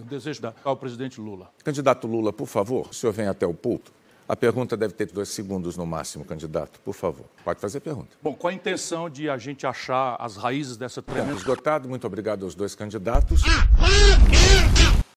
Eu desejo dar ao presidente Lula. Candidato Lula, por favor, o senhor vem até o pulto. A pergunta deve ter dois segundos no máximo, candidato. Por favor, pode fazer a pergunta. Bom, qual a intenção de a gente achar as raízes dessa tremenda... Tempo esgotado. Muito obrigado aos dois candidatos. Ah, ah!